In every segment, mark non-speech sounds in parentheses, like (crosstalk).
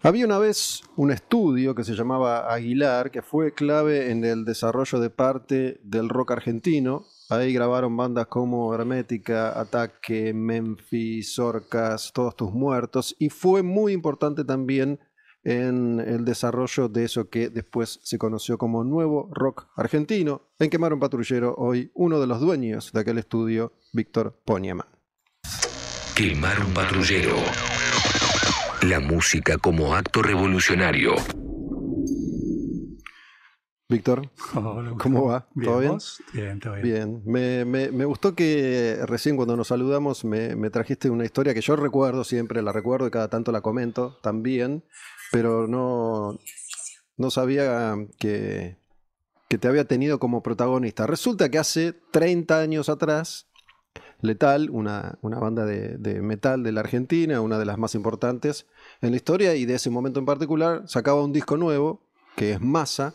Había una vez un estudio que se llamaba Aguilar, que fue clave en el desarrollo de parte del rock argentino. Ahí grabaron bandas como Hermética, Ataque, Memphis, Orcas, Todos tus muertos, y fue muy importante también en el desarrollo de eso que después se conoció como nuevo rock argentino. En un Patrullero, hoy uno de los dueños de aquel estudio, Víctor Poniaman. Quemaron Patrullero. La música como acto revolucionario. Víctor, ¿cómo va? ¿Todo bien? Bien, todo bien. bien. Me, gustó que recién cuando nos saludamos me, trajiste una historia que yo recuerdo siempre, la recuerdo y cada tanto la comento también, pero no, no sabía que, que te había tenido como protagonista. Resulta que hace 30 años atrás Letal, una, banda de, metal de la Argentina, una de las más importantes en la historia, y de ese momento en particular sacaba un disco nuevo, que es Masa.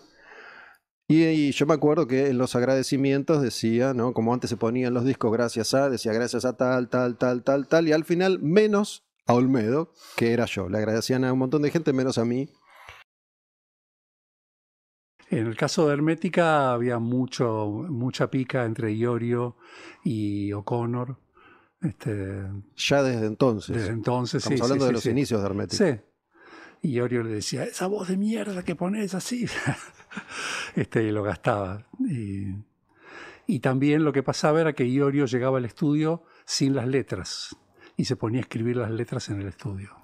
Y, yo me acuerdo que en los agradecimientos decía, ¿no? Como antes se ponían los discos gracias a, decía gracias a tal, tal, tal, tal, tal, y al final menos a Olmedo, que era yo. Le agradecían a un montón de gente, menos a mí, en el caso de Hermética había mucho, mucha pica entre Iorio y O'Connor. Este, ya desde entonces. Desde entonces, Estamos hablando de los inicios de Hermética. Sí. Y Iorio le decía, esa voz de mierda que pones así. (laughs) este, y lo gastaba. y también lo que pasaba era que Iorio llegaba al estudio sin las letras y se ponía a escribir las letras en el estudio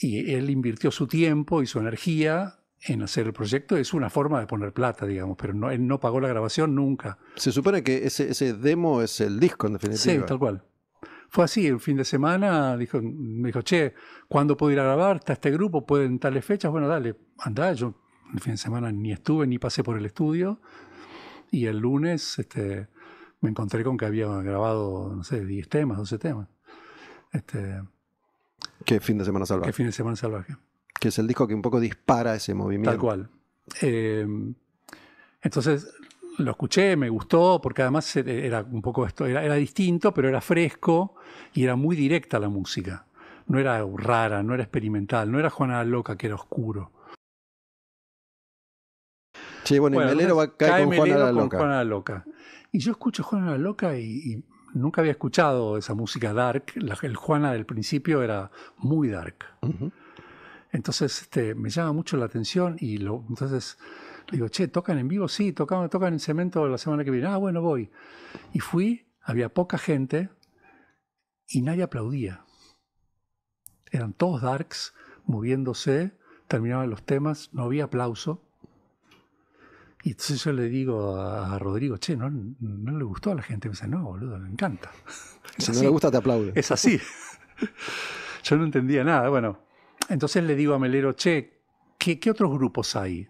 y él invirtió su tiempo y su energía en hacer el proyecto. Es una forma de poner plata, digamos, pero no, él no pagó la grabación nunca. Se supone que ese, demo es el disco, en definitiva. Sí, tal cual. Fue así, el fin de semana dijo, me dijo, che, ¿cuándo puedo ir a grabar? ¿Está este grupo? ¿Pueden tales fechas? Bueno, dale, anda Yo el fin de semana ni estuve ni pasé por el estudio. Y el lunes este, me encontré con que había grabado, no sé, 10 temas, 12 temas. Este, ¿Qué fin de semana salvaje? ¿Qué fin de semana salvaje? Que es el disco que un poco dispara ese movimiento. Tal cual. Em, entonces lo escuché, me gustó, porque además era un poco esto, era, distinto, pero era fresco y era muy directa la música. No era rara, no era experimental, no era Juana Loca que era oscuro. Sí, bueno, y Melero va a caer con Juana la Loca. Y yo escucho Juana la Loca y nunca había escuchado esa música dark. La, el Juana del principio era muy dark. Entonces este, me llama mucho la atención y lo, entonces le digo, che, ¿tocan en vivo? Sí, tocan, tocan en cemento la semana que viene. Ah, bueno, voy. Y fui, había poca gente y nadie aplaudía. Eran todos darks moviéndose, terminaban los temas, no había aplauso. Y entonces yo le digo a Rodrigo, che, no, no le gustó a la gente. Me dice, no, boludo, le encanta. (laughs) Si no le gusta, te aplaude. Es así. (laughs) yo no entendía nada. Bueno, entonces le digo a Melero, che, ¿qué, qué otros grupos hay?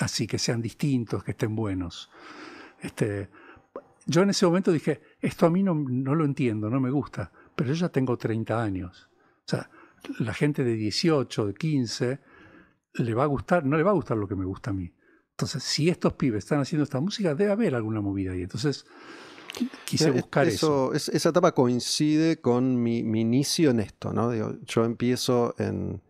Así que sean distintos, que estén buenos. Este, yo en ese momento dije, esto a mí no, no lo entiendo, no me gusta, pero yo ya tengo 30 años. O sea, la gente de 18, de 15, le va a gustar, no le va a gustar lo que me gusta a mí. Entonces, si estos pibes están haciendo esta música, debe haber alguna movida ahí. Entonces, quise eh, buscar eso. esa etapa coincide con mi, inicio en esto, ¿no? yo empiezo en,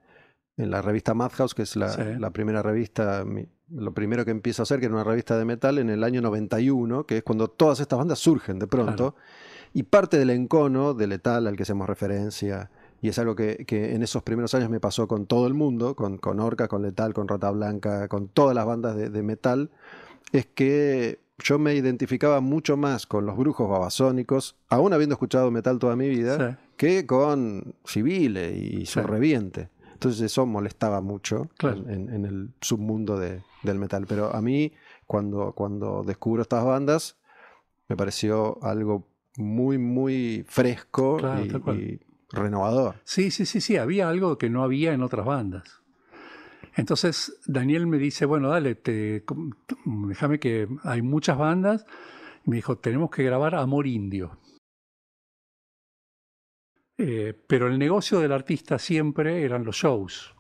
la revista Madhouse, que es la, primera revista, lo primero que empiezo a hacer, que era una revista de metal, en el año 91, que es cuando todas estas bandas surgen de pronto. Y parte del encono de letal al que hacemos referencia y es algo que, que, en esos primeros años me pasó con todo el mundo, con, Orca, con Letal, con Rata Blanca, con todas las bandas de, metal, es que yo me identificaba mucho más con los brujos babasónicos, aún habiendo escuchado metal toda mi vida, que con Civile y su reviente. Entonces eso molestaba mucho en, el submundo del metal. Pero a mí, cuando, cuando descubro estas bandas, me pareció algo muy, muy fresco y, renovador. Sí, sí, sí, sí, había algo que no había en otras bandas. Entonces Daniel me dice, bueno, dale, déjame que hay muchas bandas. me dijo, tenemos que grabar Amor Indio. Eh, pero el negocio del artista siempre eran los shows,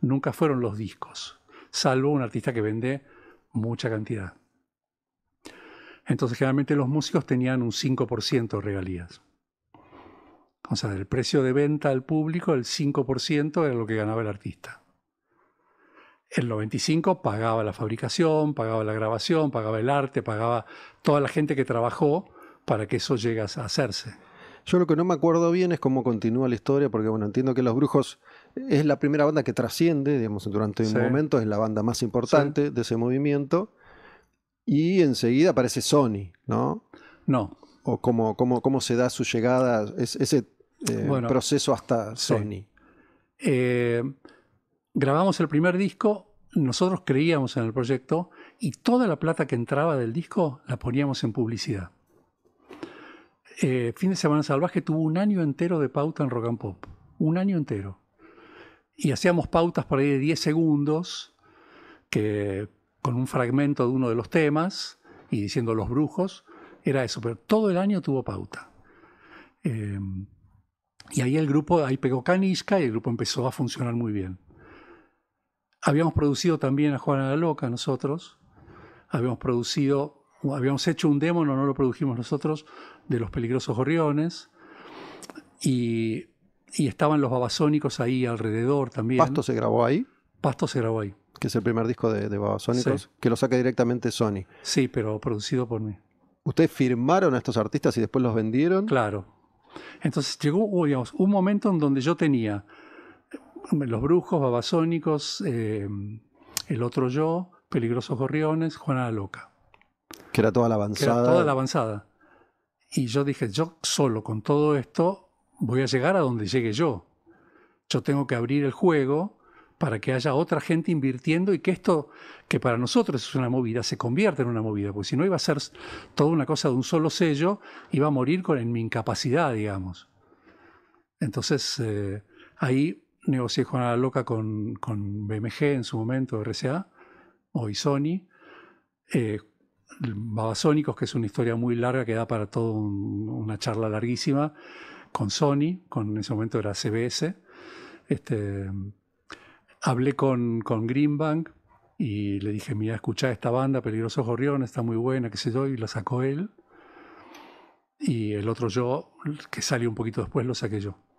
nunca fueron los discos, salvo un artista que vende mucha cantidad. Entonces generalmente los músicos tenían un 5% de regalías. O sea, del precio de venta al público, el 5% era lo que ganaba el artista. El 95% pagaba la fabricación, pagaba la grabación, pagaba el arte, pagaba toda la gente que trabajó para que eso llegase a hacerse. Yo lo que no me acuerdo bien es cómo continúa la historia, porque bueno, entiendo que Los Brujos es la primera banda que trasciende, digamos, durante un momento, es la banda más importante de ese movimiento, y enseguida aparece Sony, ¿no? No, o cómo, cómo, se da su llegada, ese eh, proceso hasta Sony? Eh, grabamos el primer disco, nosotros creíamos en el proyecto y toda la plata que entraba del disco la poníamos en publicidad. Eh, fin de Semana Salvaje tuvo un año entero de pauta en rock and pop, un año entero. Y hacíamos pautas por ahí de 10 segundos, que con un fragmento de uno de los temas y diciendo los brujos, era eso, pero todo el año tuvo pauta. Eh, y ahí el grupo, ahí pegó canisca y el grupo empezó a funcionar muy bien. Habíamos producido también a Juana la Loca nosotros, habíamos producido, habíamos hecho un demo, no, lo produjimos nosotros, de Los Peligrosos Gorriones, y, y estaban los babasónicos ahí alrededor también. ¿Pasto se grabó ahí? Pasto se grabó ahí. Que es el primer disco de, Babasónicos, que lo saca directamente Sony. Sí, pero producido por mí. ¿Ustedes firmaron a estos artistas y después los vendieron? Claro. Entonces llegó un momento en donde yo tenía eh, Los Brujos, Babasónicos, eh, El Otro Yo, Peligrosos Gorriones, Juana la Loca. Que era toda la avanzada. Que era toda la avanzada. Y yo dije, yo solo con todo esto voy a llegar a donde llegue yo. Yo tengo que abrir el juego para que haya otra gente invirtiendo y que esto, que para nosotros es una movida, se convierta en una movida, porque si no iba a ser toda una cosa de un solo sello, iba a morir con mi incapacidad, digamos. Entonces, eh, ahí negocié con la loca con, con, BMG en su momento, RCA, hoy Sony, eh, Babasónicos, que es una historia muy larga que da para toda una charla larguísima, con Sony, con en ese momento era CBS. Este, hablé con, con Greenbank y le dije, mira, escucha esta banda, Peligroso Gorrión, está muy buena, qué sé yo, y la sacó él. Y el otro yo, que salió un poquito después, lo saqué yo.